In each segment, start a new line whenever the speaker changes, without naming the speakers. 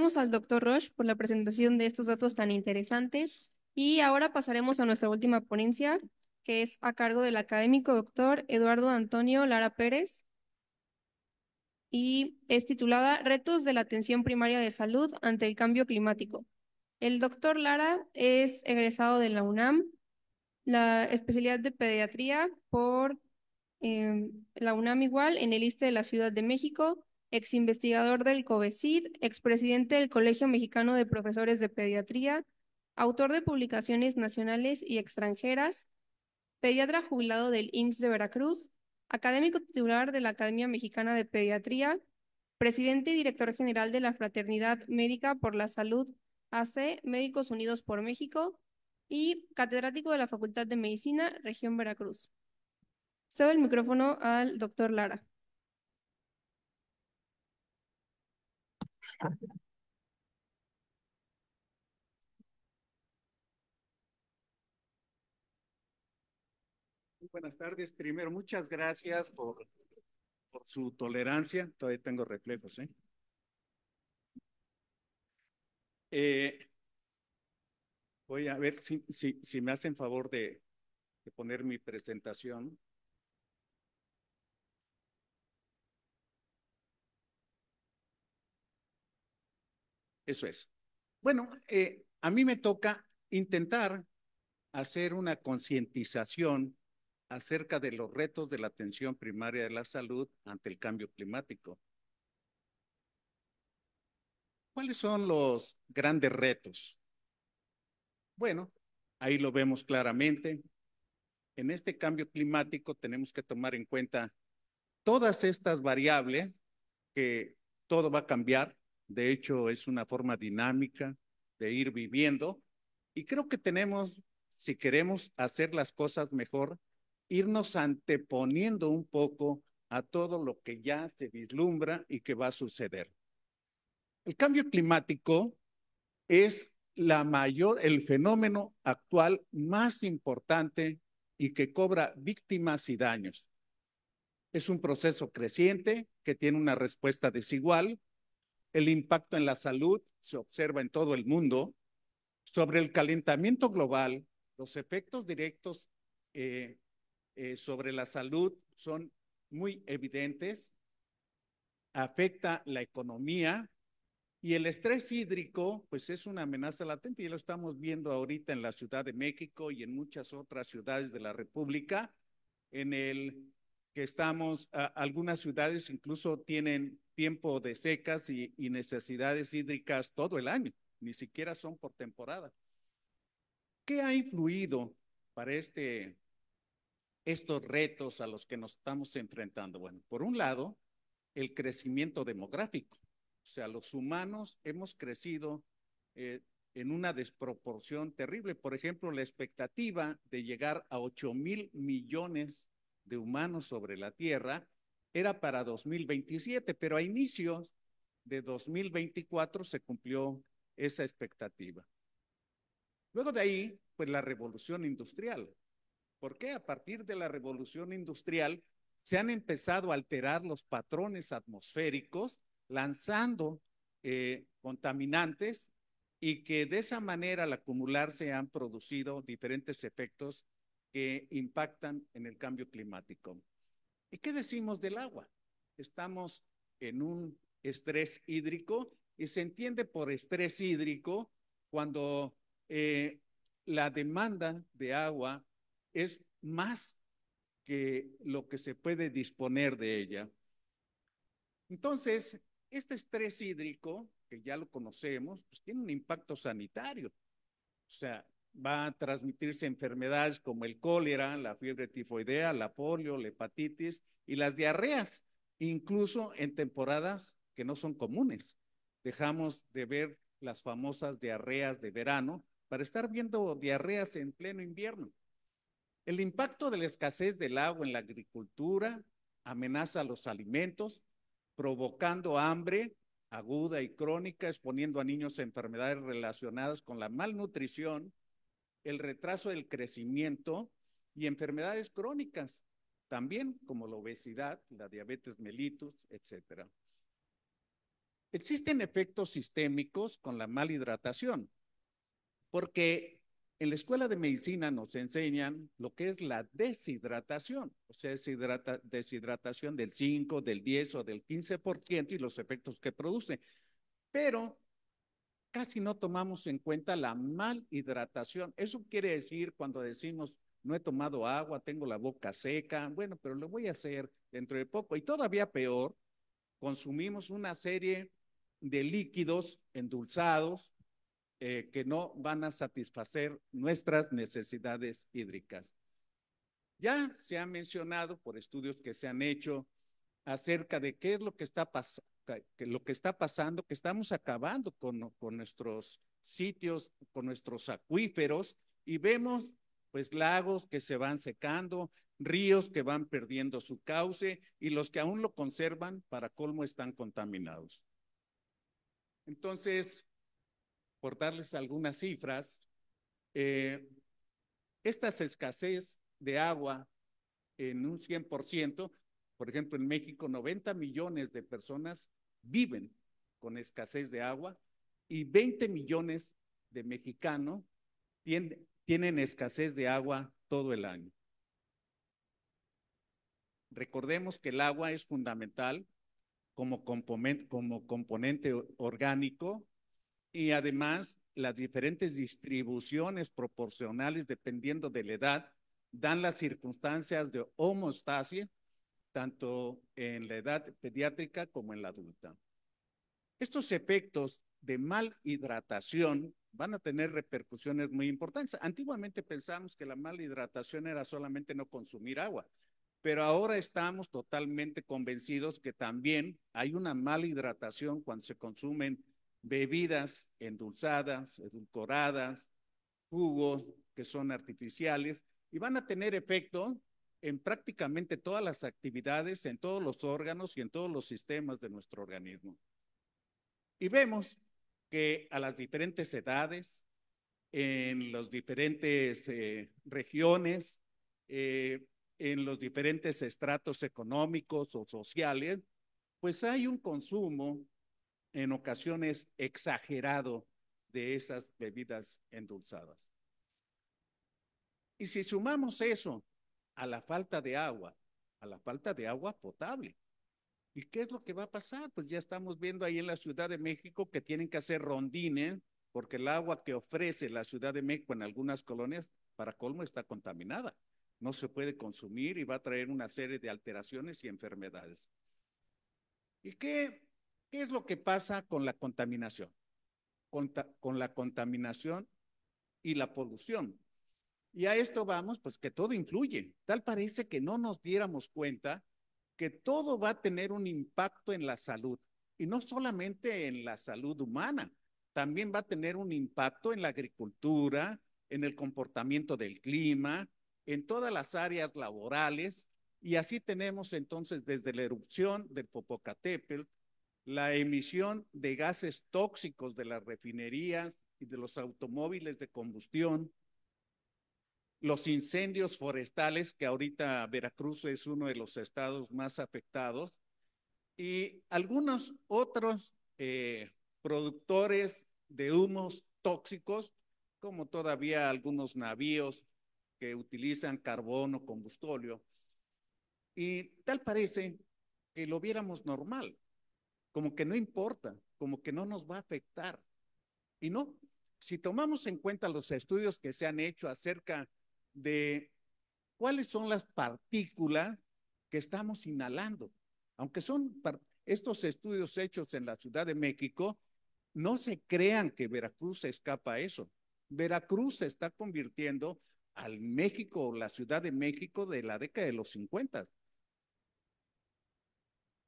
Gracias al doctor Roche por la presentación de estos datos tan interesantes y ahora pasaremos a nuestra última ponencia, que es a cargo del académico doctor Eduardo Antonio Lara Pérez y es titulada Retos de la atención primaria de salud ante el cambio climático. El doctor Lara es egresado de la UNAM, la especialidad de pediatría por em, la UNAM igual en el este de la Ciudad de México ex investigador del COVECID, expresidente del Colegio Mexicano de Profesores de Pediatría, autor de publicaciones nacionales y extranjeras, pediatra jubilado del IMSS de Veracruz, académico titular de la Academia Mexicana de Pediatría, presidente y director general de la Fraternidad Médica por la Salud AC Médicos Unidos por México y catedrático de la Facultad de Medicina, Región Veracruz. Cedo el micrófono al doctor Lara.
Buenas tardes. Primero, muchas gracias por, por su tolerancia. Todavía tengo reflejos, ¿eh? ¿eh? voy a ver si, si, si me hacen favor de, de poner mi presentación. Eso es. Bueno, eh, a mí me toca intentar hacer una concientización acerca de los retos de la atención primaria de la salud ante el cambio climático. ¿Cuáles son los grandes retos? Bueno, ahí lo vemos claramente. En este cambio climático tenemos que tomar en cuenta todas estas variables que todo va a cambiar, de hecho es una forma dinámica de ir viviendo y creo que tenemos, si queremos hacer las cosas mejor, irnos anteponiendo un poco a todo lo que ya se vislumbra y que va a suceder. El cambio climático es la mayor, el fenómeno actual más importante y que cobra víctimas y daños. Es un proceso creciente que tiene una respuesta desigual el impacto en la salud se observa en todo el mundo. Sobre el calentamiento global, los efectos directos eh, eh, sobre la salud son muy evidentes. Afecta la economía y el estrés hídrico, pues es una amenaza latente y lo estamos viendo ahorita en la Ciudad de México y en muchas otras ciudades de la República, en el que estamos, algunas ciudades incluso tienen tiempo de secas y, necesidades hídricas todo el año, ni siquiera son por temporada. ¿Qué ha influido para este, estos retos a los que nos estamos enfrentando? Bueno, por un lado, el crecimiento demográfico. O sea, los humanos hemos crecido eh, en una desproporción terrible. Por ejemplo, la expectativa de llegar a 8 mil millones de humanos sobre la Tierra era para 2027, pero a inicios de 2024 se cumplió esa expectativa. Luego de ahí, pues la revolución industrial. ¿Por qué? A partir de la revolución industrial se han empezado a alterar los patrones atmosféricos, lanzando eh, contaminantes y que de esa manera al acumularse han producido diferentes efectos que impactan en el cambio climático. ¿Y qué decimos del agua? Estamos en un estrés hídrico y se entiende por estrés hídrico cuando eh, la demanda de agua es más que lo que se puede disponer de ella. Entonces, este estrés hídrico, que ya lo conocemos, pues tiene un impacto sanitario. O sea, va a transmitirse enfermedades como el cólera, la fiebre tifoidea, la polio, la hepatitis y las diarreas, incluso en temporadas que no son comunes. Dejamos de ver las famosas diarreas de verano para estar viendo diarreas en pleno invierno. El impacto de la escasez del agua en la agricultura amenaza los alimentos, provocando hambre aguda y crónica, exponiendo a niños a enfermedades relacionadas con la malnutrición, el retraso del crecimiento y enfermedades crónicas, también como la obesidad, la diabetes mellitus, etc. Existen efectos sistémicos con la malhidratación, porque en la escuela de medicina nos enseñan lo que es la deshidratación, o sea, deshidratación del 5, del 10 o del 15% y los efectos que produce. Pero casi no tomamos en cuenta la mal hidratación. Eso quiere decir cuando decimos, no he tomado agua, tengo la boca seca, bueno, pero lo voy a hacer dentro de poco. Y todavía peor, consumimos una serie de líquidos endulzados eh, que no van a satisfacer nuestras necesidades hídricas. Ya se ha mencionado por estudios que se han hecho acerca de qué es lo que está pasando que lo que está pasando, que estamos acabando con, con nuestros sitios, con nuestros acuíferos y vemos pues lagos que se van secando, ríos que van perdiendo su cauce y los que aún lo conservan, para colmo, están contaminados. Entonces, por darles algunas cifras, eh, esta escasez de agua en un 100% por ejemplo, en México 90 millones de personas viven con escasez de agua y 20 millones de mexicanos tienen, escasez de agua todo el año. Recordemos que el agua es fundamental como componente, como componente orgánico y además las diferentes distribuciones proporcionales dependiendo de la edad dan las circunstancias de homeostasis tanto en la edad pediátrica como en la adulta. Estos efectos de mal hidratación van a tener repercusiones muy importantes. Antiguamente pensamos que la mal hidratación era solamente no consumir agua, pero ahora estamos totalmente convencidos que también hay una mal hidratación cuando se consumen bebidas endulzadas, edulcoradas, jugos que son artificiales y van a tener efecto en prácticamente todas las actividades, en todos los órganos y en todos los sistemas de nuestro organismo. Y vemos que a las diferentes edades, en las diferentes eh, regiones, eh, en los diferentes estratos económicos o sociales, pues hay un consumo en ocasiones exagerado de esas bebidas endulzadas. Y si sumamos eso a la falta de agua, a la falta de agua potable. ¿Y qué es lo que va a pasar? Pues ya estamos viendo ahí en la Ciudad de México que tienen que hacer rondines porque el agua que ofrece la Ciudad de México en algunas colonias, para colmo, está contaminada. No se puede consumir y va a traer una serie de alteraciones y enfermedades. ¿Y qué, es lo que pasa con la contaminación? con la contaminación y la polución. Y a esto vamos, pues que todo influye. Tal parece que no nos diéramos cuenta que todo va a tener un impacto en la salud. Y no solamente en la salud humana, también va a tener un impacto en la agricultura, en el comportamiento del clima, en todas las áreas laborales. Y así tenemos entonces desde la erupción del Popocatépetl, la emisión de gases tóxicos de las refinerías y de los automóviles de combustión, los incendios forestales, que ahorita Veracruz es uno de los estados más afectados, y algunos otros eh, productores de humos tóxicos, como todavía algunos navíos que utilizan carbón o combustóleo. Y tal parece que lo viéramos normal, como que no importa, como que no nos va a afectar. Y no, si tomamos en cuenta los estudios que se han hecho acerca de cuáles son las partículas que estamos inhalando. Aunque son estos estudios hechos en la Ciudad de México, no se crean que Veracruz escapa a eso. Veracruz se está convirtiendo al México, la Ciudad de México de la década de los 50.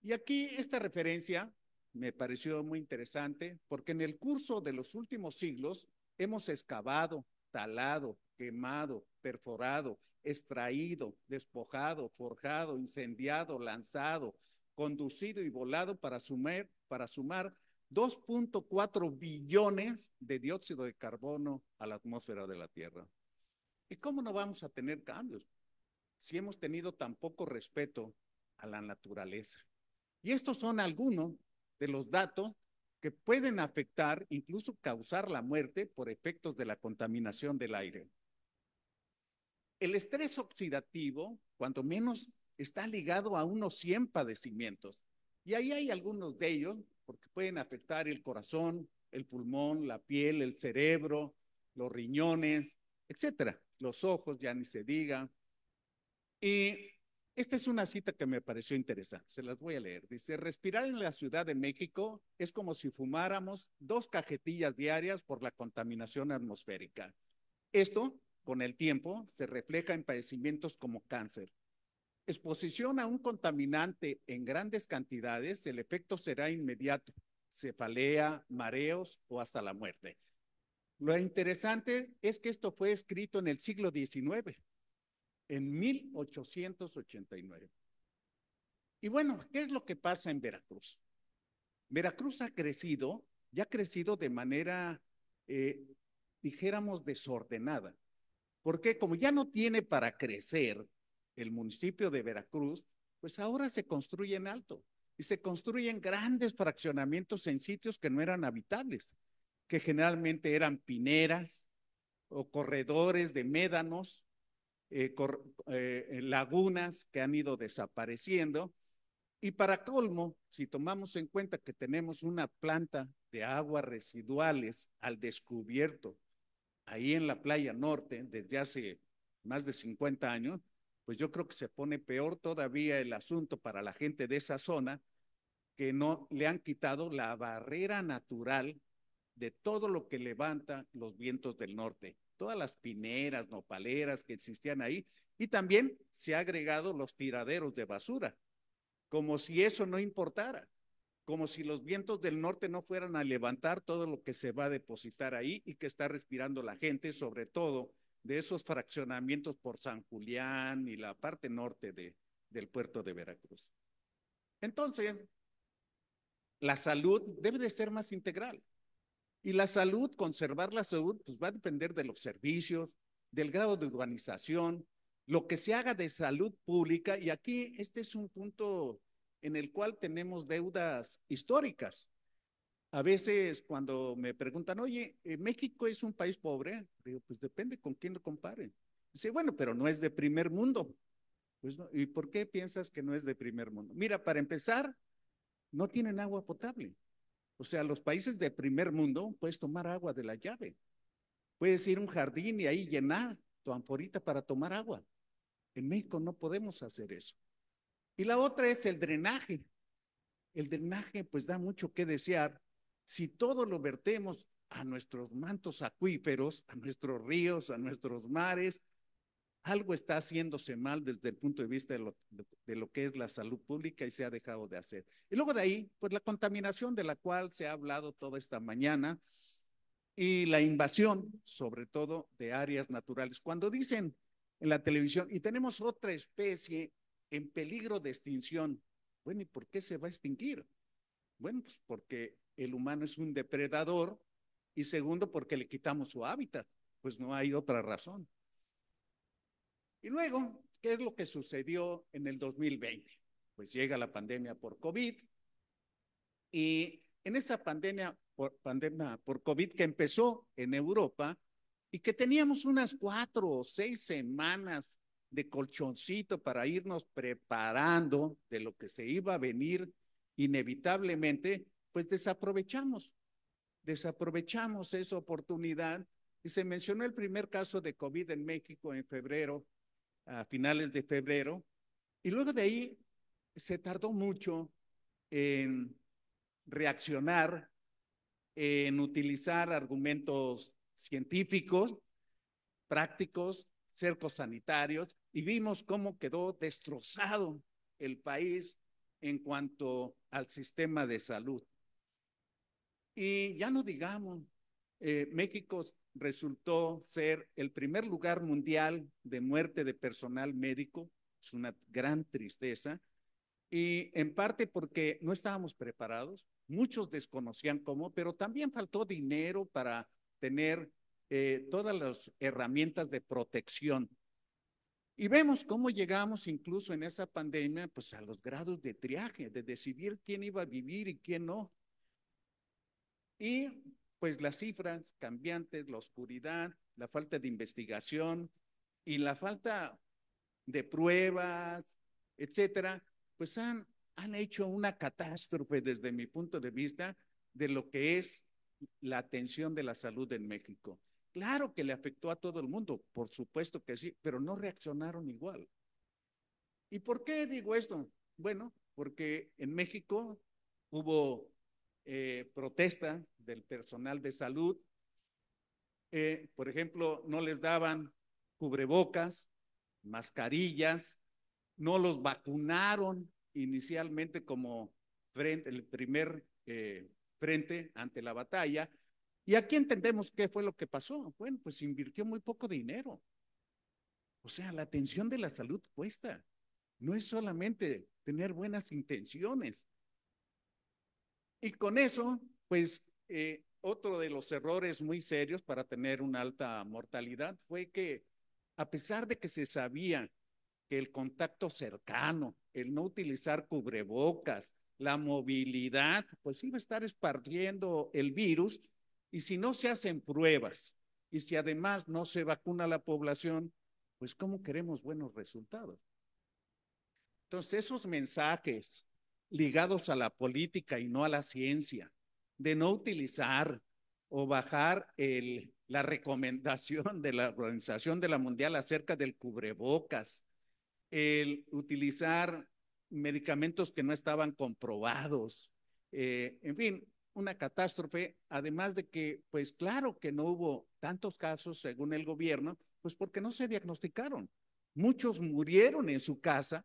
Y aquí esta referencia me pareció muy interesante porque en el curso de los últimos siglos hemos excavado, talado, quemado, perforado, extraído, despojado, forjado, incendiado, lanzado, conducido y volado para sumar, para sumar 2.4 billones de dióxido de carbono a la atmósfera de la Tierra. ¿Y cómo no vamos a tener cambios si hemos tenido tan poco respeto a la naturaleza? Y estos son algunos de los datos que pueden afectar, incluso causar la muerte por efectos de la contaminación del aire. El estrés oxidativo, cuando menos, está ligado a unos 100 padecimientos. Y ahí hay algunos de ellos, porque pueden afectar el corazón, el pulmón, la piel, el cerebro, los riñones, etcétera, los ojos, ya ni se diga. Y esta es una cita que me pareció interesante, se las voy a leer. Dice, respirar en la Ciudad de México es como si fumáramos dos cajetillas diarias por la contaminación atmosférica. Esto, con el tiempo, se refleja en padecimientos como cáncer. Exposición a un contaminante en grandes cantidades, el efecto será inmediato, cefalea, mareos o hasta la muerte. Lo interesante es que esto fue escrito en el siglo XIX, en 1889. Y bueno, ¿qué es lo que pasa en Veracruz? Veracruz ha crecido, ya ha crecido de manera, eh, dijéramos, desordenada, porque como ya no tiene para crecer el municipio de Veracruz, pues ahora se construye en alto y se construyen grandes fraccionamientos en sitios que no eran habitables, que generalmente eran pineras o corredores de médanos eh, eh, lagunas que han ido desapareciendo. Y para colmo, si tomamos en cuenta que tenemos una planta de aguas residuales al descubierto ahí en la playa norte desde hace más de 50 años, pues yo creo que se pone peor todavía el asunto para la gente de esa zona que no le han quitado la barrera natural de todo lo que levanta los vientos del norte todas las pineras, nopaleras que existían ahí, y también se ha agregado los tiraderos de basura, como si eso no importara, como si los vientos del norte no fueran a levantar todo lo que se va a depositar ahí y que está respirando la gente, sobre todo de esos fraccionamientos por San Julián y la parte norte de, del puerto de Veracruz. Entonces, la salud debe de ser más integral. Y la salud, conservar la salud, pues va a depender de los servicios, del grado de urbanización, lo que se haga de salud pública. Y aquí este es un punto en el cual tenemos deudas históricas. A veces cuando me preguntan, oye, eh, México es un país pobre, digo, pues depende con quién lo comparen. Dice, bueno, pero no es de primer mundo. Pues ¿Y por qué piensas que no es de primer mundo? Mira, para empezar, no tienen agua potable. O sea, los países de primer mundo puedes tomar agua de la llave. Puedes ir a un jardín y ahí llenar tu anforita para tomar agua. En México no podemos hacer eso. Y la otra es el drenaje. El drenaje pues da mucho que desear. Si todo lo vertemos a nuestros mantos acuíferos, a nuestros ríos, a nuestros mares, algo está haciéndose mal desde el punto de vista de lo, que es la salud pública y se ha dejado de hacer. Y luego de ahí, pues la contaminación de la cual se ha hablado toda esta mañana y la invasión, sobre todo, de áreas naturales. Cuando dicen en la televisión, y tenemos otra especie en peligro de extinción, bueno, ¿y por qué se va a extinguir? Bueno, pues porque el humano es un depredador y segundo, porque le quitamos su hábitat, pues no hay otra razón. Y luego, ¿qué es lo que sucedió en el 2020? Pues llega la pandemia por COVID y en esa pandemia por, pandemia por COVID que empezó en Europa y que teníamos unas cuatro o seis semanas de colchoncito para irnos preparando de lo que se iba a venir inevitablemente, pues desaprovechamos, desaprovechamos esa oportunidad. Y se mencionó el primer caso de COVID en México en febrero a finales de febrero. Y luego de ahí se tardó mucho en reaccionar, en utilizar argumentos científicos, prácticos, cercos sanitarios, y vimos cómo quedó destrozado el país en cuanto al sistema de salud. Y ya no digamos eh, México resultó ser el primer lugar mundial de muerte de personal médico. Es una gran tristeza. Y en parte porque no estábamos preparados, muchos desconocían cómo, pero también faltó dinero para tener eh, todas las herramientas de protección. Y vemos cómo llegamos incluso en esa pandemia, pues a los grados de triaje, de decidir quién iba a vivir y quién no. Y pues las cifras cambiantes, la oscuridad, la falta de investigación y la falta de pruebas, etcétera, pues han, han hecho una catástrofe desde mi punto de vista de lo que es la atención de la salud en México. Claro que le afectó a todo el mundo, por supuesto que sí, pero no reaccionaron igual. ¿Y por qué digo esto? Bueno, porque en México hubo eh, protesta del personal de salud. Eh, por ejemplo, no les daban cubrebocas, mascarillas, no los vacunaron inicialmente como frente, el primer eh, frente ante la batalla. Y aquí entendemos qué fue lo que pasó. Bueno, pues invirtió muy poco dinero. O sea, la atención de la salud cuesta. No es solamente tener buenas intenciones, y con eso, pues eh, otro de los errores muy serios para tener una alta mortalidad fue que a pesar de que se sabía que el contacto cercano, el no utilizar cubrebocas, la movilidad, pues iba a estar esparciendo el virus y si no se hacen pruebas y si además no se vacuna la población, pues ¿cómo queremos buenos resultados? Entonces, esos mensajes ligados a la política y no a la ciencia, de no utilizar o bajar la recomendación de la Organización de la Mundial acerca del cubrebocas, el utilizar medicamentos que no estaban comprobados, eh, en fin, una catástrofe, además de que, pues claro que no hubo tantos casos según el gobierno, pues porque no se diagnosticaron. Muchos murieron en su casa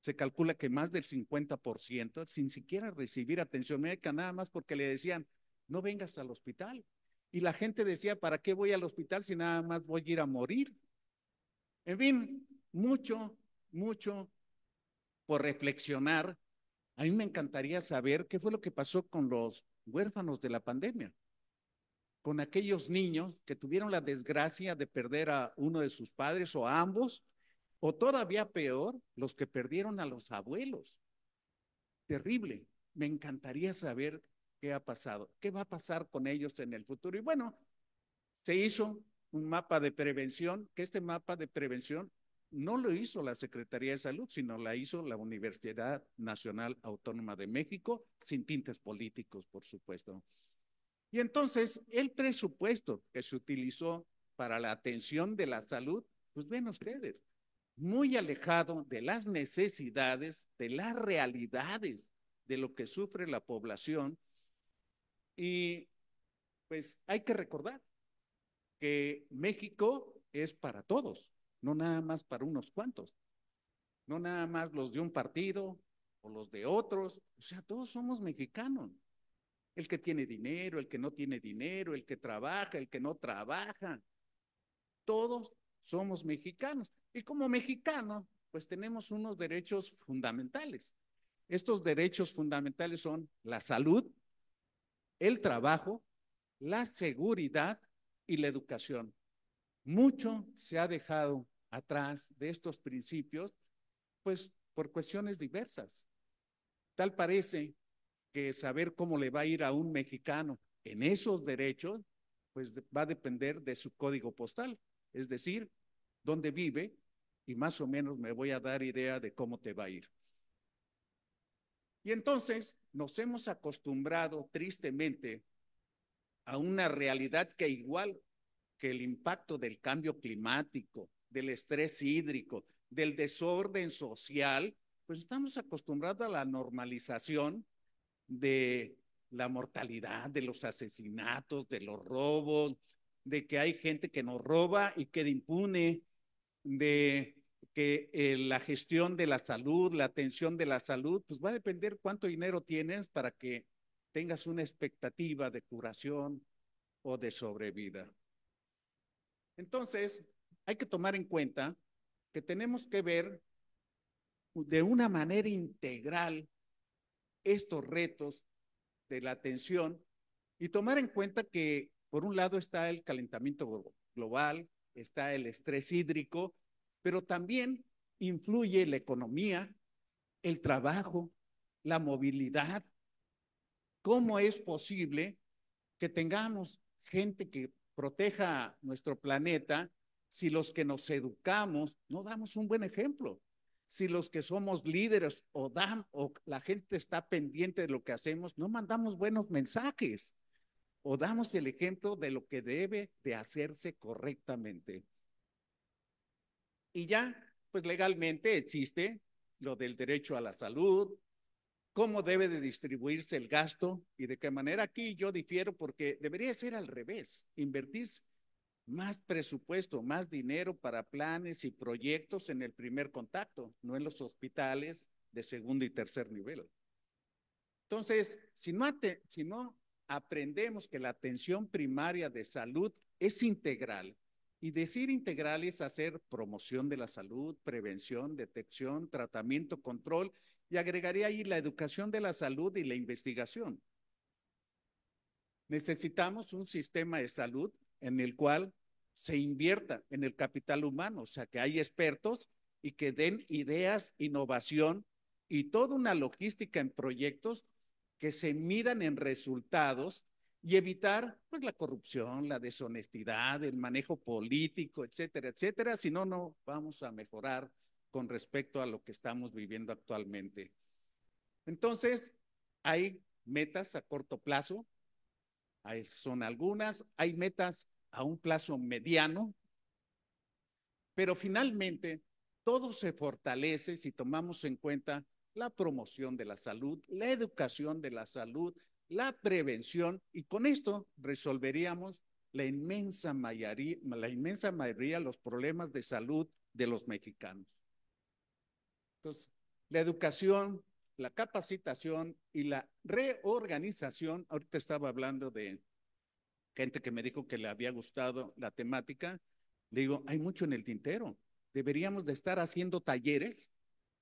se calcula que más del 50%, sin siquiera recibir atención médica, nada más porque le decían, no vengas al hospital. Y la gente decía, ¿para qué voy al hospital si nada más voy a ir a morir? En fin, mucho, mucho por reflexionar. A mí me encantaría saber qué fue lo que pasó con los huérfanos de la pandemia, con aquellos niños que tuvieron la desgracia de perder a uno de sus padres o a ambos o todavía peor, los que perdieron a los abuelos. Terrible. Me encantaría saber qué ha pasado, qué va a pasar con ellos en el futuro. Y bueno, se hizo un mapa de prevención, que este mapa de prevención no lo hizo la Secretaría de Salud, sino la hizo la Universidad Nacional Autónoma de México, sin tintes políticos, por supuesto. Y entonces, el presupuesto que se utilizó para la atención de la salud, pues ven ustedes, muy alejado de las necesidades, de las realidades de lo que sufre la población. Y pues hay que recordar que México es para todos, no nada más para unos cuantos, no nada más los de un partido o los de otros, o sea, todos somos mexicanos. El que tiene dinero, el que no tiene dinero, el que trabaja, el que no trabaja, todos somos mexicanos. Y como mexicano, pues tenemos unos derechos fundamentales. Estos derechos fundamentales son la salud, el trabajo, la seguridad y la educación. Mucho se ha dejado atrás de estos principios, pues por cuestiones diversas. Tal parece que saber cómo le va a ir a un mexicano en esos derechos, pues va a depender de su código postal, es decir, dónde vive y más o menos me voy a dar idea de cómo te va a ir. Y entonces nos hemos acostumbrado tristemente a una realidad que igual que el impacto del cambio climático, del estrés hídrico, del desorden social, pues estamos acostumbrados a la normalización de la mortalidad, de los asesinatos, de los robos, de que hay gente que nos roba y queda impune, de que eh, la gestión de la salud, la atención de la salud, pues va a depender cuánto dinero tienes para que tengas una expectativa de curación o de sobrevida. Entonces, hay que tomar en cuenta que tenemos que ver de una manera integral estos retos de la atención y tomar en cuenta que por un lado está el calentamiento global, está el estrés hídrico pero también influye la economía, el trabajo, la movilidad. ¿Cómo es posible que tengamos gente que proteja nuestro planeta si los que nos educamos no damos un buen ejemplo? Si los que somos líderes o, dan, o la gente está pendiente de lo que hacemos, no mandamos buenos mensajes o damos el ejemplo de lo que debe de hacerse correctamente y ya, pues legalmente existe lo del derecho a la salud, cómo debe de distribuirse el gasto y de qué manera. Aquí yo difiero porque debería ser al revés, invertir más presupuesto, más dinero para planes y proyectos en el primer contacto, no en los hospitales de segundo y tercer nivel. Entonces, si no, si no aprendemos que la atención primaria de salud es integral, y decir integral es hacer promoción de la salud, prevención, detección, tratamiento, control y agregaría ahí la educación de la salud y la investigación. Necesitamos un sistema de salud en el cual se invierta en el capital humano, o sea, que hay expertos y que den ideas, innovación y toda una logística en proyectos que se midan en resultados y evitar pues, la corrupción, la deshonestidad, el manejo político, etcétera, etcétera. Si no, no vamos a mejorar con respecto a lo que estamos viviendo actualmente. Entonces, hay metas a corto plazo, son algunas, hay metas a un plazo mediano, pero finalmente todo se fortalece si tomamos en cuenta la promoción de la salud, la educación de la salud, la prevención y con esto resolveríamos la inmensa mayoría, de los problemas de salud de los mexicanos. Entonces, la educación, la capacitación y la reorganización, ahorita estaba hablando de gente que me dijo que le había gustado la temática, le digo, hay mucho en el tintero. Deberíamos de estar haciendo talleres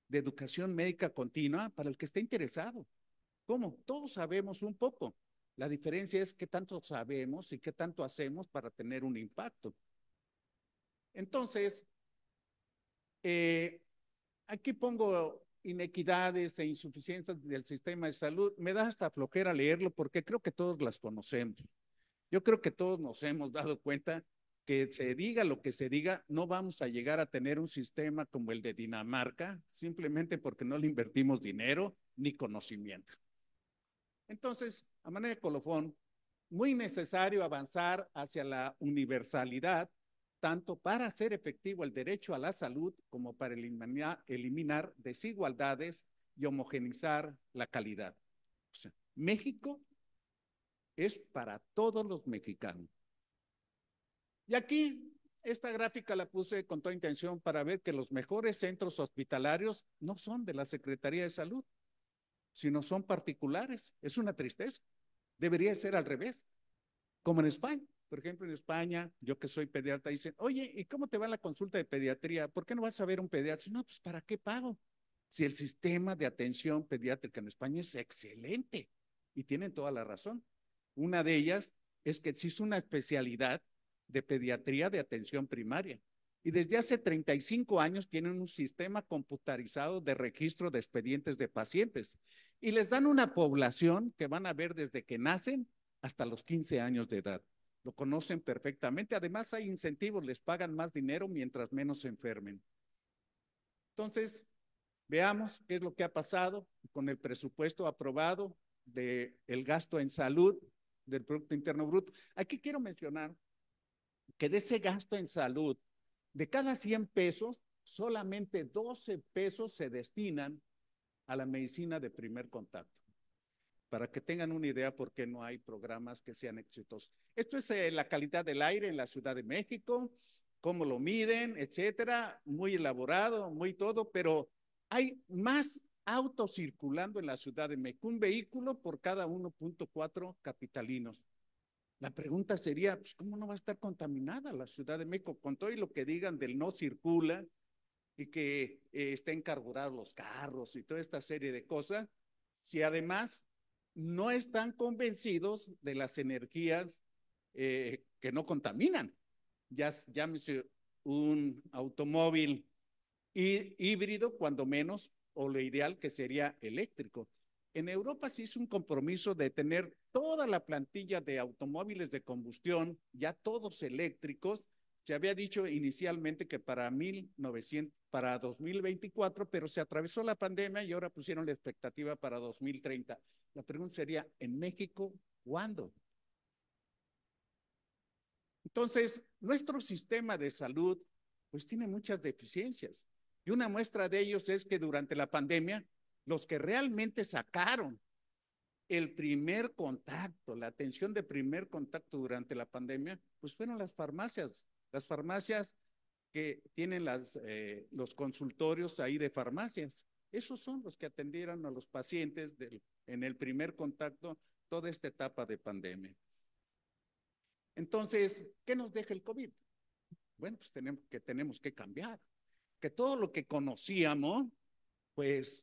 de educación médica continua para el que esté interesado. ¿Cómo? Todos sabemos un poco. La diferencia es qué tanto sabemos y qué tanto hacemos para tener un impacto. Entonces, eh, aquí pongo inequidades e insuficiencias del sistema de salud. Me da hasta flojera leerlo porque creo que todos las conocemos. Yo creo que todos nos hemos dado cuenta que se diga lo que se diga, no vamos a llegar a tener un sistema como el de Dinamarca, simplemente porque no le invertimos dinero ni conocimiento. Entonces, a manera de colofón, muy necesario avanzar hacia la universalidad, tanto para hacer efectivo el derecho a la salud como para eliminar desigualdades y homogenizar la calidad. O sea, México es para todos los mexicanos. Y aquí esta gráfica la puse con toda intención para ver que los mejores centros hospitalarios no son de la Secretaría de Salud, si no son particulares. Es una tristeza. Debería ser al revés, como en España. Por ejemplo, en España, yo que soy pediatra, dicen, oye, ¿y cómo te va la consulta de pediatría? ¿Por qué no vas a ver un pediatra? No, pues ¿para qué pago? Si el sistema de atención pediátrica en España es excelente y tienen toda la razón. Una de ellas es que existe una especialidad de pediatría de atención primaria y desde hace 35 años tienen un sistema computarizado de registro de expedientes de pacientes y les dan una población que van a ver desde que nacen hasta los 15 años de edad. Lo conocen perfectamente. Además hay incentivos, les pagan más dinero mientras menos se enfermen. Entonces, veamos qué es lo que ha pasado con el presupuesto aprobado del gasto en salud del Producto Interno Bruto. Aquí quiero mencionar que de ese gasto en salud, de cada 100 pesos, solamente 12 pesos se destinan a la medicina de primer contacto. Para que tengan una idea por qué no hay programas que sean exitosos. Esto es eh, la calidad del aire en la Ciudad de México, cómo lo miden, etcétera, muy elaborado, muy todo, pero hay más autos circulando en la Ciudad de México, un vehículo por cada 1.4 capitalinos. La pregunta sería, pues, ¿cómo no va a estar contaminada la Ciudad de México? Con todo y lo que digan del no circula, y que eh, estén carburados los carros y toda esta serie de cosas, si además no están convencidos de las energías eh, que no contaminan. Ya llámese un automóvil híbrido, cuando menos, o lo ideal que sería eléctrico. En Europa se hizo un compromiso de tener toda la plantilla de automóviles de combustión, ya todos eléctricos, se había dicho inicialmente que para, 1900, para 2024, pero se atravesó la pandemia y ahora pusieron la expectativa para 2030. La pregunta sería, ¿en México cuándo? Entonces, nuestro sistema de salud pues tiene muchas deficiencias. Y una muestra de ellos es que durante la pandemia, los que realmente sacaron el primer contacto, la atención de primer contacto durante la pandemia, pues fueron las farmacias, las farmacias que tienen eh, los consultorios ahí de farmacias, esos son los que atendieron a los pacientes en el primer contacto toda esta etapa de pandemia. Entonces, ¿qué nos deja el COVID? Bueno, pues tenemos que, tenemos que cambiar, que todo lo que conocíamos, pues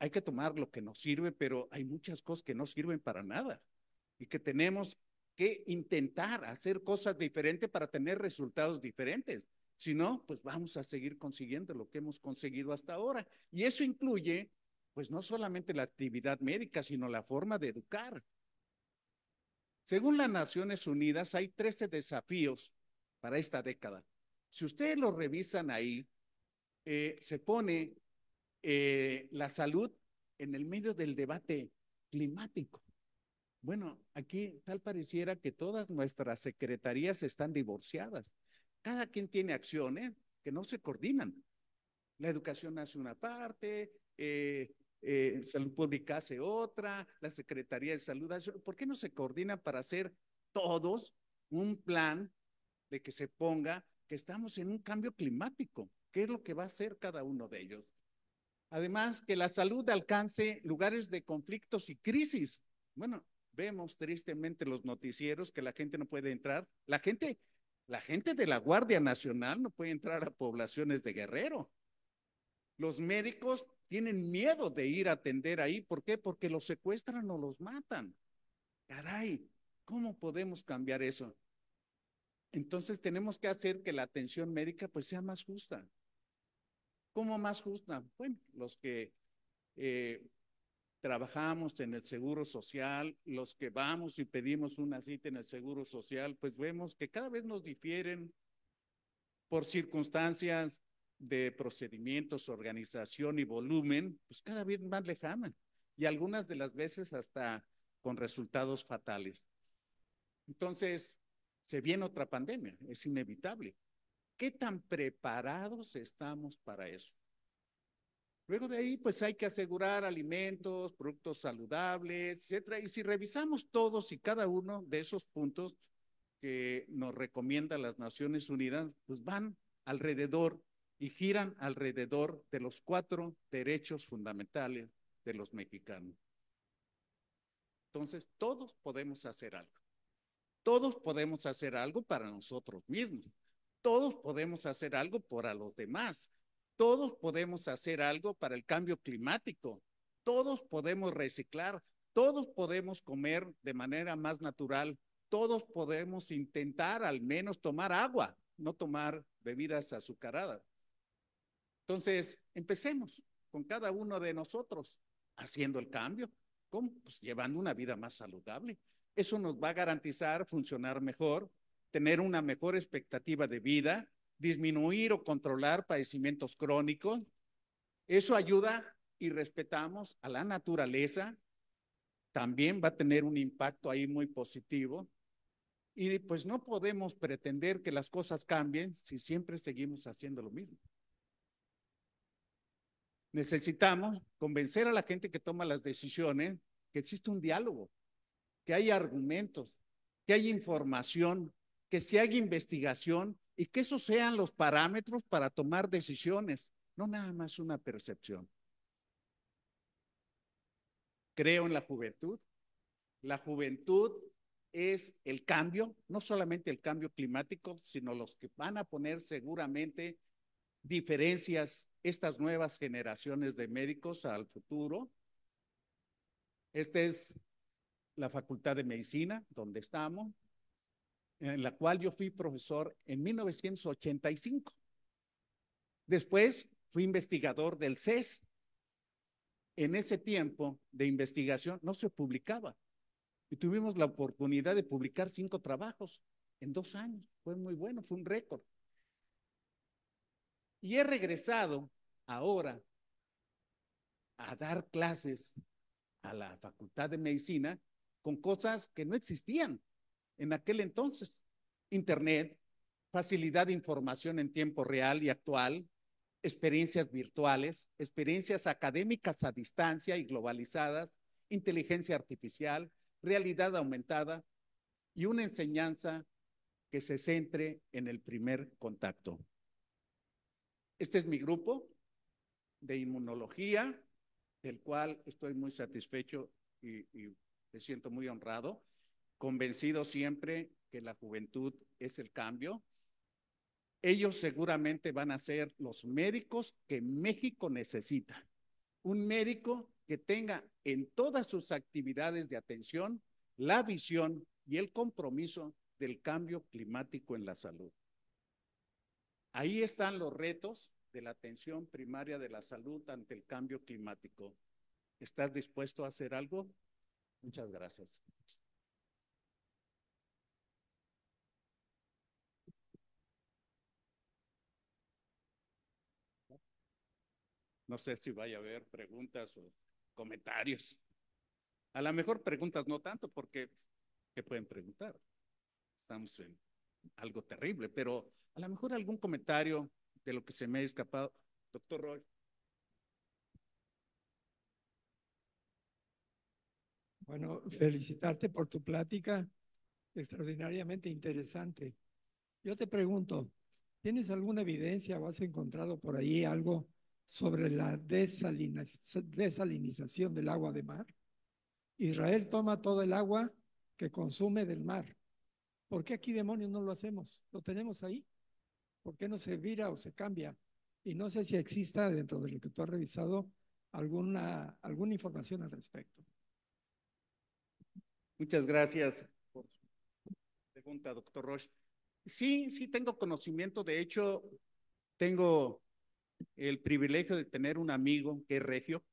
hay que tomar lo que nos sirve, pero hay muchas cosas que no sirven para nada y que tenemos intentar hacer cosas diferentes para tener resultados diferentes. Si no, pues vamos a seguir consiguiendo lo que hemos conseguido hasta ahora. Y eso incluye, pues no solamente la actividad médica, sino la forma de educar. Según las Naciones Unidas, hay 13 desafíos para esta década. Si ustedes lo revisan ahí, eh, se pone eh, la salud en el medio del debate climático. Bueno, aquí tal pareciera que todas nuestras secretarías están divorciadas. Cada quien tiene acciones que no se coordinan. La educación hace una parte, eh, eh salud pública hace otra, la Secretaría de Salud hace ¿Por qué no se coordina para hacer todos un plan de que se ponga que estamos en un cambio climático? ¿Qué es lo que va a hacer cada uno de ellos? Además, que la salud alcance lugares de conflictos y crisis. Bueno, Vemos tristemente los noticieros que la gente no puede entrar. La gente, la gente de la Guardia Nacional no puede entrar a poblaciones de Guerrero. Los médicos tienen miedo de ir a atender ahí. ¿Por qué? Porque los secuestran o los matan. Caray, ¿cómo podemos cambiar eso? Entonces tenemos que hacer que la atención médica pues sea más justa. ¿Cómo más justa? Bueno, los que eh, trabajamos en el Seguro Social, los que vamos y pedimos una cita en el Seguro Social, pues vemos que cada vez nos difieren por circunstancias de procedimientos, organización y volumen, pues cada vez más lejana y algunas de las veces hasta con resultados fatales. Entonces, se viene otra pandemia, es inevitable. ¿Qué tan preparados estamos para eso? Luego de ahí, pues hay que asegurar alimentos, productos saludables, etcétera. Y si revisamos todos y cada uno de esos puntos que nos recomienda las Naciones Unidas, pues van alrededor y giran alrededor de los cuatro derechos fundamentales de los mexicanos. Entonces, todos podemos hacer algo. Todos podemos hacer algo para nosotros mismos. Todos podemos hacer algo para los demás todos podemos hacer algo para el cambio climático, todos podemos reciclar, todos podemos comer de manera más natural, todos podemos intentar al menos tomar agua, no tomar bebidas azucaradas. Entonces, empecemos con cada uno de nosotros haciendo el cambio. Pues, llevando una vida más saludable. Eso nos va a garantizar funcionar mejor, tener una mejor expectativa de vida, disminuir o controlar padecimientos crónicos. Eso ayuda y respetamos a la naturaleza. También va a tener un impacto ahí muy positivo. Y pues no podemos pretender que las cosas cambien si siempre seguimos haciendo lo mismo. Necesitamos convencer a la gente que toma las decisiones que existe un diálogo, que hay argumentos, que hay información, que si hay investigación y que esos sean los parámetros para tomar decisiones, no nada más una percepción. Creo en la juventud. La juventud es el cambio, no solamente el cambio climático, sino los que van a poner seguramente diferencias estas nuevas generaciones de médicos al futuro. Esta es la Facultad de Medicina, donde estamos en la cual yo fui profesor en 1985. Después fui investigador del CES. En ese tiempo de investigación no se publicaba y tuvimos la oportunidad de publicar cinco trabajos en dos años. Fue muy bueno, fue un récord. Y he regresado ahora a dar clases a la Facultad de Medicina con cosas que no existían en aquel entonces. Internet, facilidad de información en tiempo real y actual, experiencias virtuales, experiencias académicas a distancia y globalizadas, inteligencia artificial, realidad aumentada y una enseñanza que se centre en el primer contacto. Este es mi grupo de inmunología, del cual estoy muy satisfecho y, me siento muy honrado convencido siempre que la juventud es el cambio. Ellos seguramente van a ser los médicos que México necesita. Un médico que tenga en todas sus actividades de atención la visión y el compromiso del cambio climático en la salud. Ahí están los retos de la atención primaria de la salud ante el cambio climático. ¿Estás dispuesto a hacer algo? Muchas gracias. No sé si vaya a haber preguntas o comentarios. A lo mejor preguntas no tanto porque, ¿qué pueden preguntar? Estamos en algo terrible, pero a lo mejor algún comentario de lo que se me ha escapado. Doctor Roy.
Bueno, felicitarte por tu plática, extraordinariamente interesante. Yo te pregunto, ¿tienes alguna evidencia o has encontrado por ahí algo sobre la desalinización del agua de mar. Israel toma todo el agua que consume del mar. ¿Por qué aquí demonios no lo hacemos? Lo tenemos ahí. ¿Por qué no se vira o se cambia? Y no sé si exista dentro de lo que tú has revisado alguna, alguna información al respecto.
Muchas gracias por su pregunta, doctor Roche. Sí, sí tengo conocimiento. De hecho, tengo el privilegio de tener un amigo que es regio,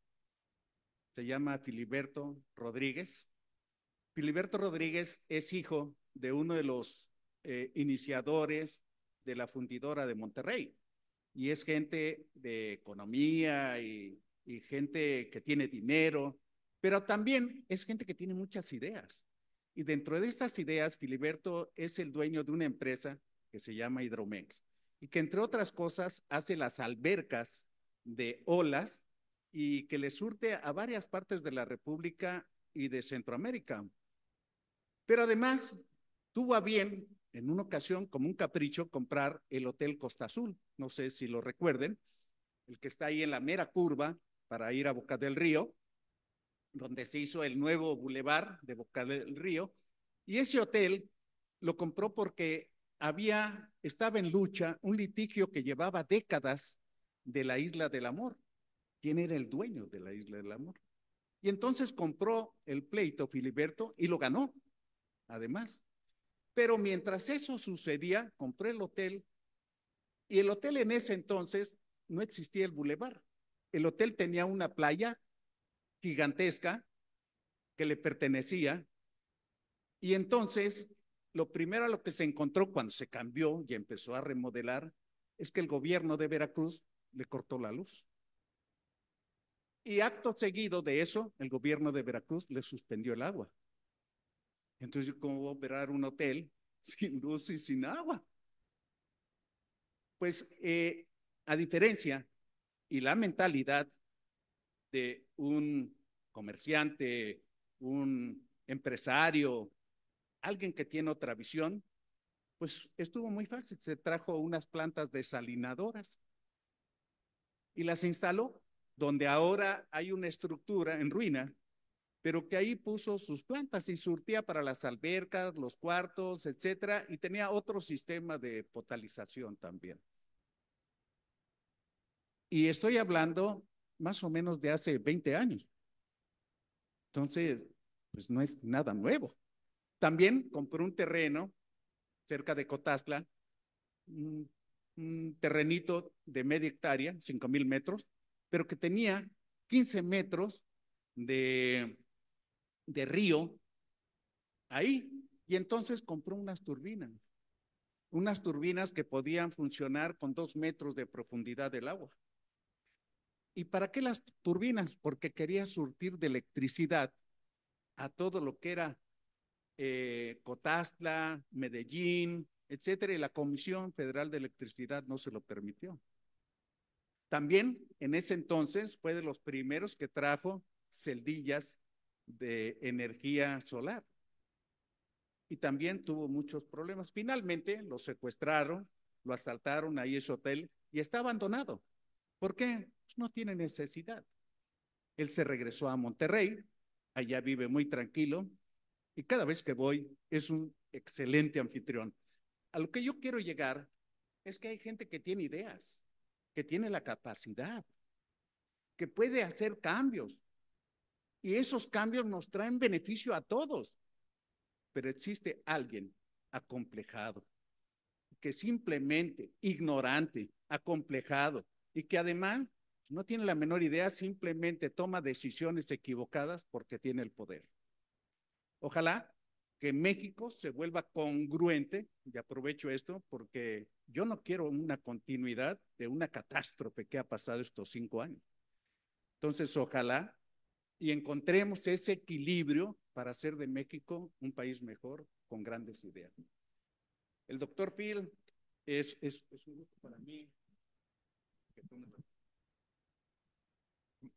se llama Filiberto Rodríguez. Filiberto Rodríguez es hijo de uno de los eh, iniciadores de la fundidora de Monterrey y es gente de economía y, gente que tiene dinero, pero también es gente que tiene muchas ideas. Y dentro de esas ideas, Filiberto es el dueño de una empresa que se llama Hidromex y que entre otras cosas hace las albercas de olas y que le surte a varias partes de la República y de Centroamérica. Pero además tuvo a bien, en una ocasión, como un capricho, comprar el Hotel Costa Azul, no sé si lo recuerden, el que está ahí en la mera curva para ir a Boca del Río, donde se hizo el nuevo bulevar de Boca del Río, y ese hotel lo compró porque había, estaba en lucha un litigio que llevaba décadas de la Isla del Amor. ¿Quién era el dueño de la Isla del Amor? Y entonces compró el pleito Filiberto y lo ganó, además. Pero mientras eso sucedía, compré el hotel y el hotel en ese entonces no existía el bulevar. El hotel tenía una playa gigantesca que le pertenecía y entonces lo primero a lo que se encontró cuando se cambió y empezó a remodelar es que el gobierno de Veracruz le cortó la luz. Y acto seguido de eso, el gobierno de Veracruz le suspendió el agua. Entonces, ¿cómo operar un hotel sin luz y sin agua? Pues, eh, a diferencia y la mentalidad de un comerciante, un empresario, alguien que tiene otra visión, pues estuvo muy fácil. Se trajo unas plantas desalinadoras y las instaló donde ahora hay una estructura en ruina, pero que ahí puso sus plantas y surtía para las albercas, los cuartos, etcétera, y tenía otro sistema de potalización también. Y estoy hablando más o menos de hace 20 años. Entonces, pues no es nada nuevo. También compró un terreno cerca de Cotazla, un, terrenito de media hectárea, 5 mil metros, pero que tenía 15 metros de, de río ahí. Y entonces compró unas turbinas, unas turbinas que podían funcionar con dos metros de profundidad del agua. ¿Y para qué las turbinas? Porque quería surtir de electricidad a todo lo que era eh, Medellín, etcétera, y la Comisión Federal de Electricidad no se lo permitió. También en ese entonces fue de los primeros que trajo celdillas de energía solar. Y también tuvo muchos problemas. Finalmente lo secuestraron, lo asaltaron ahí ese hotel y está abandonado. ¿Por qué? Pues no tiene necesidad. Él se regresó a Monterrey, allá vive muy tranquilo, y cada vez que voy es un excelente anfitrión. A lo que yo quiero llegar es que hay gente que tiene ideas, que tiene la capacidad, que puede hacer cambios. Y esos cambios nos traen beneficio a todos. Pero existe alguien acomplejado, que simplemente ignorante, acomplejado, y que además no tiene la menor idea, simplemente toma decisiones equivocadas porque tiene el poder. Ojalá que México se vuelva congruente, y aprovecho esto porque yo no quiero una continuidad de una catástrofe que ha pasado estos cinco años. Entonces, ojalá y encontremos ese equilibrio para hacer de México un país mejor con grandes ideas. El doctor Phil es, un gusto para mí.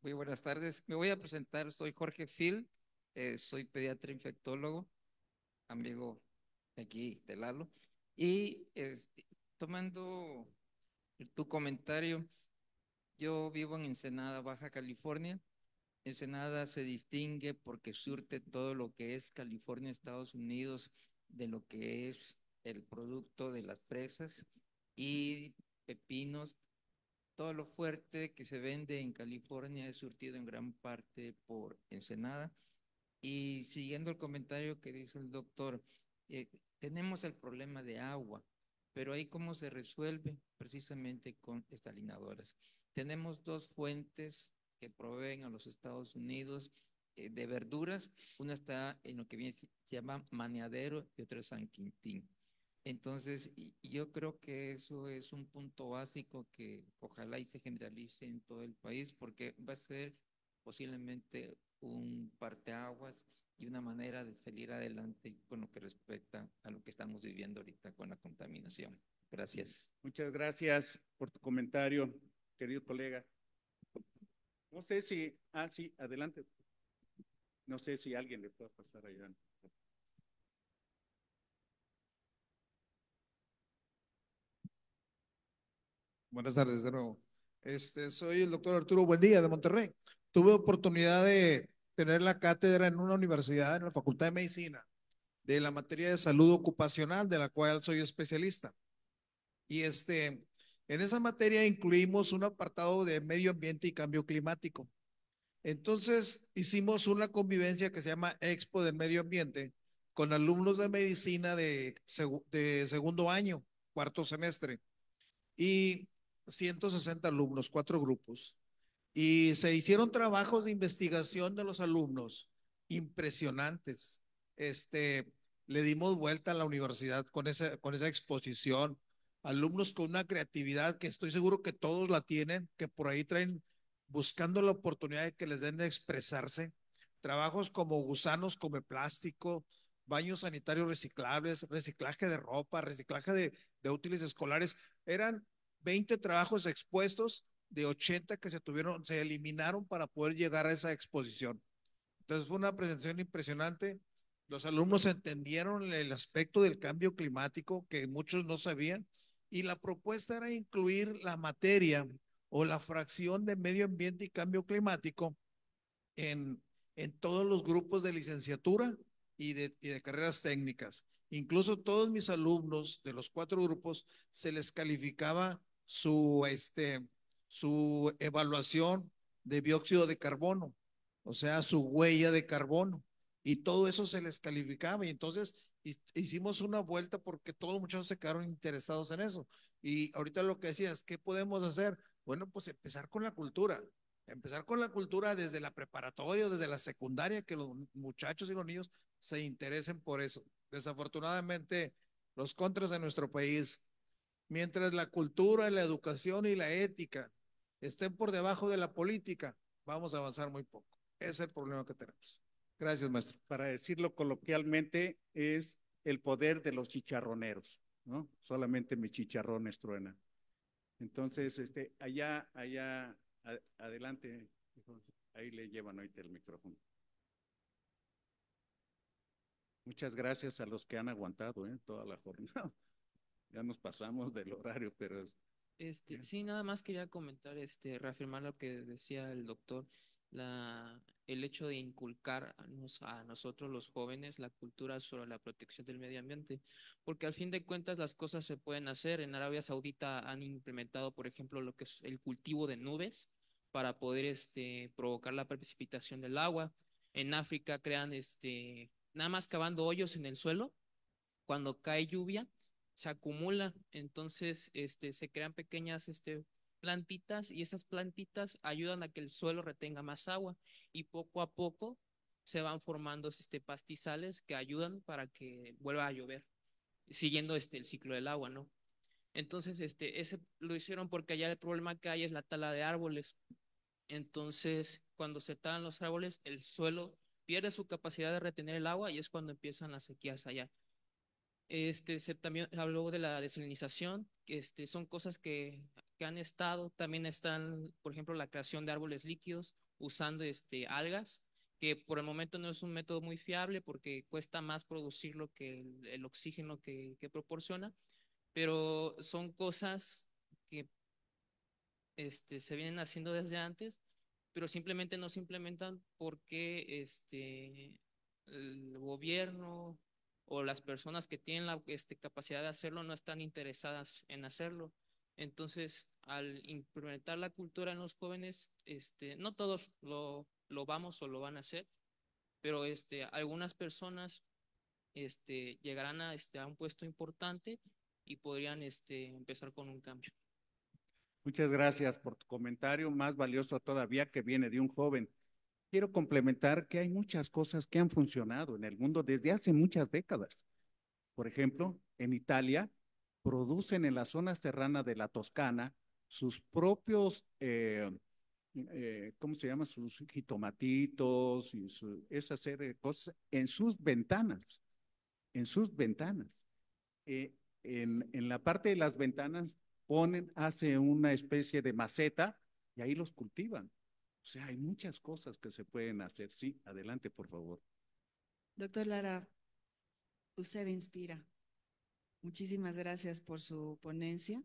Muy buenas tardes. Me voy a presentar. Soy Jorge Phil. Eh, soy pediatra infectólogo, amigo aquí de Lalo, y este, tomando tu comentario, yo vivo en Ensenada, Baja California. Ensenada se distingue porque surte todo lo que es California, Estados Unidos, de lo que es el producto de las presas y pepinos. Todo lo fuerte que se vende en California es surtido en gran parte por Ensenada. Y siguiendo el comentario que dice el doctor, eh, tenemos el problema de agua, pero ahí cómo se resuelve precisamente con estalinadoras. Tenemos dos fuentes que proveen a los Estados Unidos eh, de verduras. Una está en lo que viene, se llama Maneadero y otra es San Quintín. Entonces, yo creo que eso es un punto básico que ojalá y se generalice en todo el país porque va a ser posiblemente un parteaguas y una manera de salir adelante con lo que respecta a lo que estamos viviendo
ahorita con la contaminación. Gracias. Muchas gracias por tu comentario, querido colega. No sé si, ah, sí, adelante. No sé si alguien le puede pasar a
Buenas tardes de nuevo. Este, soy el doctor Arturo Buendía de Monterrey. Tuve oportunidad de tener la cátedra en una universidad, en la Facultad de Medicina, de la materia de salud ocupacional, de la cual soy especialista. Y este, en esa materia incluimos un apartado de medio ambiente y cambio climático. Entonces hicimos una convivencia que se llama Expo del Medio Ambiente con alumnos de medicina de, de segundo año, cuarto semestre, y 160 alumnos, cuatro grupos. Y se hicieron trabajos de investigación de los alumnos impresionantes. Este, le dimos vuelta a la universidad con esa, con esa exposición. Alumnos con una creatividad que estoy seguro que todos la tienen, que por ahí traen buscando la oportunidad de que les den de expresarse. Trabajos como gusanos come plástico, baños sanitarios reciclables, reciclaje de ropa, reciclaje de, de útiles escolares. Eran 20 trabajos expuestos de 80 que se tuvieron, se eliminaron para poder llegar a esa exposición. Entonces fue una presentación impresionante. Los alumnos entendieron el aspecto del cambio climático que muchos no sabían y la propuesta era incluir la materia o la fracción de medio ambiente y cambio climático en, en todos los grupos de licenciatura y de, y de carreras técnicas. Incluso todos mis alumnos de los cuatro grupos se les calificaba su, este, su evaluación de dióxido de carbono, o sea, su huella de carbono. Y todo eso se les calificaba. Y entonces hicimos una vuelta porque todos los muchachos se quedaron interesados en eso. Y ahorita lo que decías, ¿qué podemos hacer? Bueno, pues empezar con la cultura. Empezar con la cultura desde la preparatoria, desde la secundaria, que los muchachos y los niños se interesen por eso. Desafortunadamente, los contras de nuestro país, mientras la cultura, la educación y la ética estén por debajo de la política, vamos a avanzar muy poco. Ese es el problema que tenemos. Gracias, maestro. Para decirlo coloquialmente, es el poder de los chicharroneros,
¿no? Solamente mi chicharrón truenan. Entonces, este, allá, allá, adelante, ahí le llevan ahorita el micrófono. Muchas gracias a los que han aguantado ¿eh? toda la jornada. Ya nos pasamos del horario, pero
este, sí, nada más quería comentar, este, reafirmar lo que decía el doctor, la, el hecho de inculcar a nosotros los jóvenes la cultura sobre la protección del medio ambiente, porque al fin de cuentas las cosas se pueden hacer. En Arabia Saudita han implementado, por ejemplo, lo que es el cultivo de nubes para poder este, provocar la precipitación del agua. En África crean este, nada más cavando hoyos en el suelo cuando cae lluvia se acumula, entonces este, se crean pequeñas este, plantitas y esas plantitas ayudan a que el suelo retenga más agua y poco a poco se van formando este, pastizales que ayudan para que vuelva a llover, siguiendo este, el ciclo del agua, ¿no? Entonces, este, ese lo hicieron porque allá el problema que hay es la tala de árboles. Entonces, cuando se talan los árboles, el suelo pierde su capacidad de retener el agua y es cuando empiezan las sequías allá. Este, se también habló de la desalinización, que este, son cosas que, han estado, también están, por ejemplo, la creación de árboles líquidos usando este, algas, que por el momento no es un método muy fiable porque cuesta más producirlo que el, oxígeno que, proporciona, pero son cosas que este, se vienen haciendo desde antes, pero simplemente no se implementan porque este, el gobierno o las personas que tienen la este, capacidad de hacerlo no están interesadas en hacerlo. Entonces, al implementar la cultura en los jóvenes, este, no todos lo, lo vamos o lo van a hacer, pero este, algunas personas este, llegarán a, un puesto importante y podrían empezar con un cambio.
Muchas gracias por tu comentario, más valioso todavía que viene de un joven quiero complementar que hay muchas cosas que han funcionado en el mundo desde hace muchas décadas. Por ejemplo, en Italia producen en la zona serrana de la Toscana sus propios, eh, eh, ¿cómo se llama? Sus jitomatitos y esa serie cosas en sus ventanas, en sus ventanas. Eh, en, en la parte de las ventanas ponen, hace una especie de maceta y ahí los cultivan. O sea, hay muchas cosas que se pueden hacer. Sí, adelante, por favor.
Doctor Lara, usted inspira. Muchísimas gracias por su ponencia.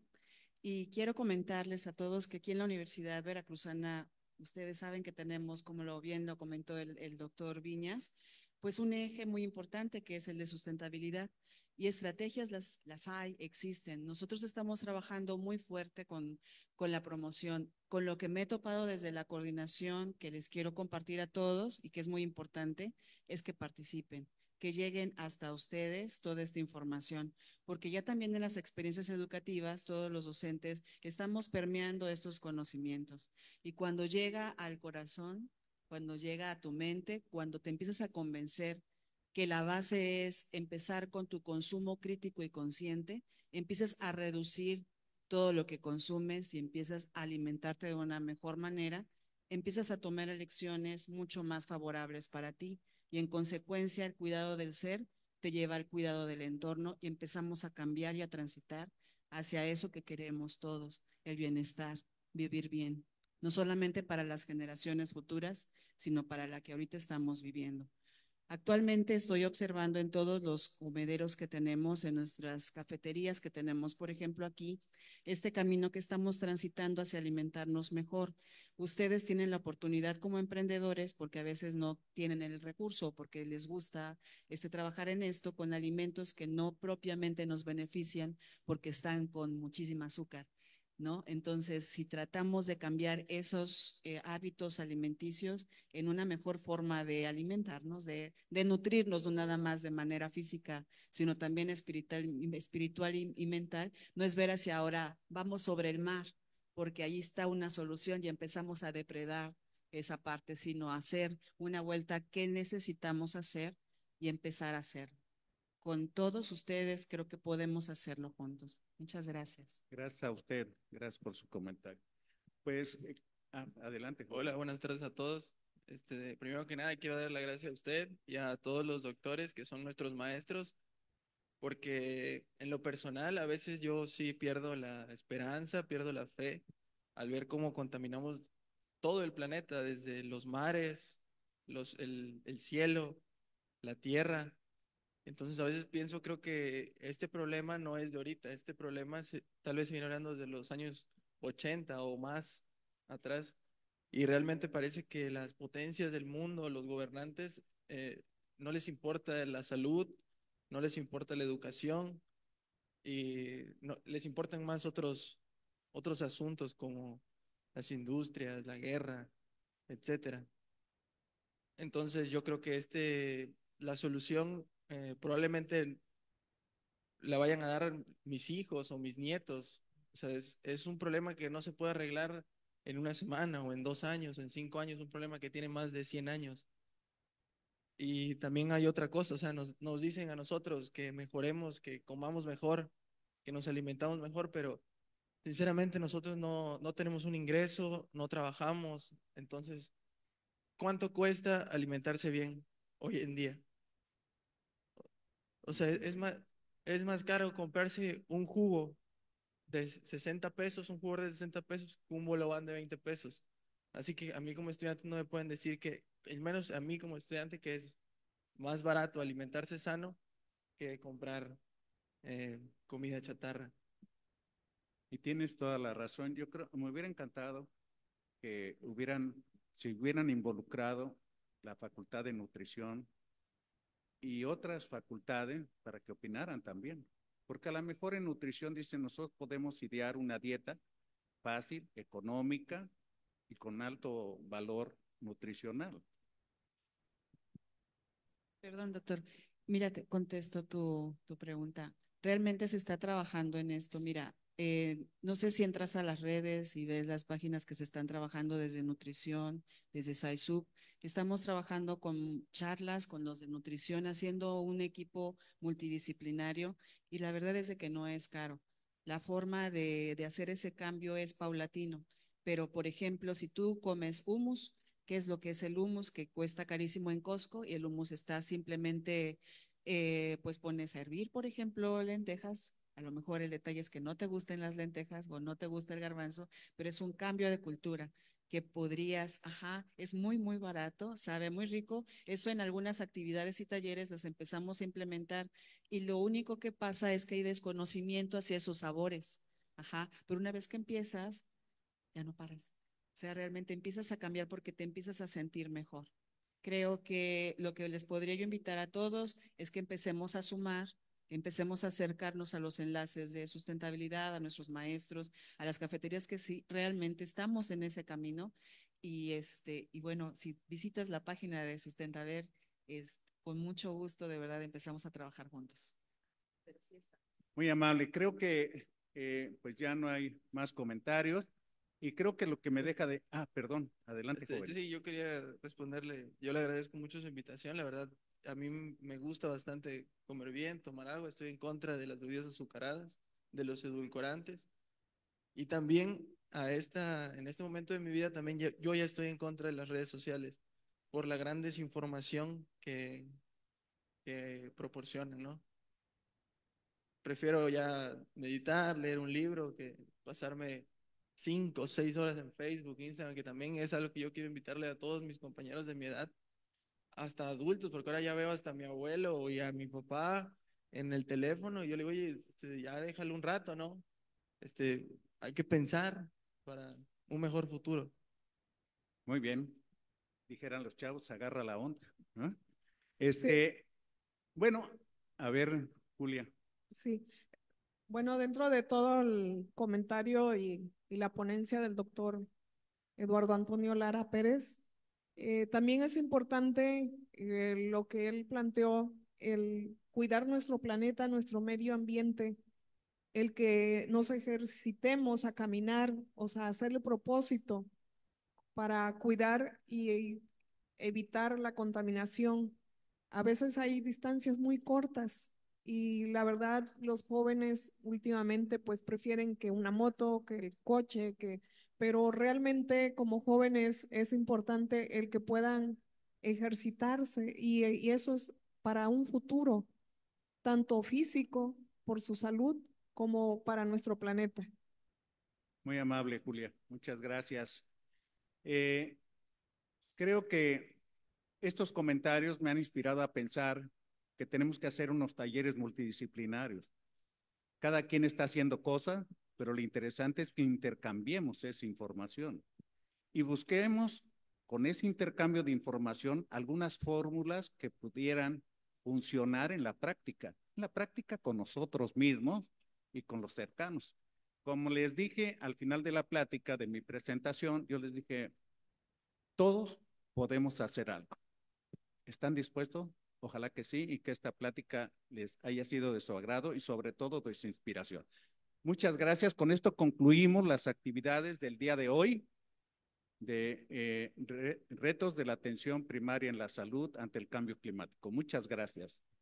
Y quiero comentarles a todos que aquí en la Universidad Veracruzana, ustedes saben que tenemos, como lo bien lo comentó el, el doctor Viñas, pues un eje muy importante que es el de sustentabilidad y estrategias las, hay, existen. Nosotros estamos trabajando muy fuerte con, con la promoción, con lo que me he topado desde la coordinación que les quiero compartir a todos y que es muy importante, es que participen que lleguen hasta ustedes toda esta información, porque ya también en las experiencias educativas todos los docentes estamos permeando estos conocimientos y cuando llega al corazón, cuando llega a tu mente, cuando te empiezas a convencer que la base es empezar con tu consumo crítico y consciente, empiezas a reducir todo lo que consumes y empiezas a alimentarte de una mejor manera, empiezas a tomar elecciones mucho más favorables para ti y en consecuencia el cuidado del ser te lleva al cuidado del entorno y empezamos a cambiar y a transitar hacia eso que queremos todos, el bienestar, vivir bien, no solamente para las generaciones futuras, sino para la que ahorita estamos viviendo. Actualmente estoy observando en todos los comederos que tenemos, en nuestras cafeterías que tenemos, por ejemplo, aquí, este camino que estamos transitando hacia alimentarnos mejor. Ustedes tienen la oportunidad como emprendedores, porque a veces no tienen el recurso, porque les gusta este, trabajar en esto con alimentos que no propiamente nos benefician porque están con muchísima azúcar. ¿no? Entonces, si tratamos de cambiar esos eh, hábitos alimenticios en una mejor forma de alimentarnos, de, nutrirnos, no nada más de manera física, sino también espiritual, y, mental, no es ver hacia ahora, vamos sobre el mar, porque ahí está una solución y empezamos a depredar esa parte, sino hacer una vuelta que necesitamos hacer y empezar a hacer con todos ustedes, creo que podemos hacerlo juntos. Muchas gracias.
Gracias a usted, gracias por su comentario. Pues eh, adelante. Hola, buenas tardes a todos. Este, primero que nada, quiero dar la gracias a usted y a todos los doctores que son nuestros maestros, porque en lo personal a veces yo sí pierdo la esperanza, pierdo la fe al ver cómo contaminamos todo el planeta, desde los mares, los, el, el cielo, la tierra, entonces a veces pienso, creo que este problema no es de ahorita, este problema tal vez se viene hablando desde los años 80 o más atrás, y realmente parece que las potencias del mundo, los gobernantes, eh, no les importa la salud, no les importa la educación, y no, les importan más otros, otros asuntos como las industrias, la guerra, etc. Entonces yo creo que este, la solución eh, probablemente la vayan a dar mis hijos o mis nietos. O sea, es, un problema que no se puede arreglar en una semana o en dos años o en cinco años, un problema que tiene más de 100 años. Y también hay otra cosa, o sea, nos, nos dicen a nosotros que mejoremos, que comamos mejor, que nos alimentamos mejor, pero sinceramente nosotros no, no tenemos un ingreso, no trabajamos, entonces, ¿cuánto cuesta alimentarse bien hoy en día? O sea, es más, es más caro comprarse un jugo de 60 pesos, un jugo de 60 pesos, que un bolobán de 20 pesos. Así que a mí como estudiante no me pueden decir que, al menos a mí como estudiante, que es más barato alimentarse sano que comprar eh, comida chatarra.
Y tienes toda la razón. Yo creo, me hubiera encantado que hubieran, si hubieran involucrado la Facultad de Nutrición, y otras facultades para que opinaran también. Porque a lo mejor en nutrición, dicen, nosotros podemos idear una dieta fácil, económica y con alto valor nutricional.
Perdón, doctor. Mira, te contesto tu, tu pregunta. Realmente se está trabajando en esto. Mira, eh, no sé si entras a las redes y ves las páginas que se están trabajando desde nutrición, desde SciSub, Estamos trabajando con charlas, con los de nutrición, haciendo un equipo multidisciplinario y la verdad es de que no es caro. La forma de, hacer ese cambio es paulatino, pero por ejemplo, si tú comes humus, que es lo que es el humus? Que cuesta carísimo en Costco y el humus está simplemente, eh, pues pones a hervir, por ejemplo, lentejas, a lo mejor el detalle es que no te gusten las lentejas o no te gusta el garbanzo, pero es un cambio de cultura que podrías, ajá, es muy, muy barato, sabe muy rico. Eso en algunas actividades y talleres las empezamos a implementar y lo único que pasa es que hay desconocimiento hacia esos sabores, ajá, pero una vez que empiezas, ya no paras. O sea, realmente empiezas a cambiar porque te empiezas a sentir mejor. Creo que lo que les podría yo invitar a todos es que empecemos a sumar empecemos a acercarnos a los enlaces de sustentabilidad, a nuestros maestros, a las cafeterías que sí, realmente estamos en ese camino. Y, este, y bueno, si visitas la página de Sustentaver, es, con mucho gusto, de verdad, empezamos a trabajar juntos.
Muy amable. Creo que eh, pues ya no hay más comentarios. Y creo que lo que me deja de... Ah, perdón, adelante. Este,
sí, yo quería responderle. Yo le agradezco mucho su invitación. La verdad, a mí me gusta bastante comer bien, tomar agua, estoy en contra de las bebidas azucaradas, de los edulcorantes. Y también a esta, en este momento de mi vida también yo ya estoy en contra de las redes sociales por la gran desinformación que, que proporcionan, ¿no? Prefiero ya meditar, leer un libro, que pasarme cinco o seis horas en Facebook, Instagram, que también es algo que yo quiero invitarle a todos mis compañeros de mi edad, hasta adultos, porque ahora ya veo hasta mi abuelo y a mi papá en el teléfono y yo le digo, oye, este, ya déjalo un rato, ¿no? Este, hay que pensar para un mejor futuro.
Muy bien. Dijeran los chavos, agarra la onda. Este, bueno, a ver, Julia.
Sí. Bueno, dentro de todo el comentario y la ponencia del doctor Eduardo Antonio Lara Pérez, eh, también es importante eh, lo que él planteó, el cuidar nuestro planeta, nuestro medio ambiente, el que nos ejercitemos a caminar, o sea, hacerle propósito para cuidar y evitar la contaminación. A veces hay distancias muy cortas y la verdad los jóvenes últimamente pues prefieren que una moto, que el coche, que pero realmente como jóvenes es importante el que puedan ejercitarse y, eso es para un futuro, tanto físico por su salud como para nuestro planeta.
Muy amable, Julia. Muchas gracias. Eh, creo que estos comentarios me han inspirado a pensar que tenemos que hacer unos talleres multidisciplinarios. Cada quien está haciendo cosas pero lo interesante es que intercambiemos esa información y busquemos con ese intercambio de información algunas fórmulas que pudieran funcionar en la práctica, en la práctica con nosotros mismos y con los cercanos. Como les dije al final de la plática de mi presentación, yo les dije, todos podemos hacer algo. ¿Están dispuestos? Ojalá que sí y que esta plática les haya sido de su agrado y sobre todo de su inspiración. Muchas gracias. Con esto concluimos las actividades del día de hoy de eh, retos de la atención primaria en la salud ante el cambio climático. Muchas gracias.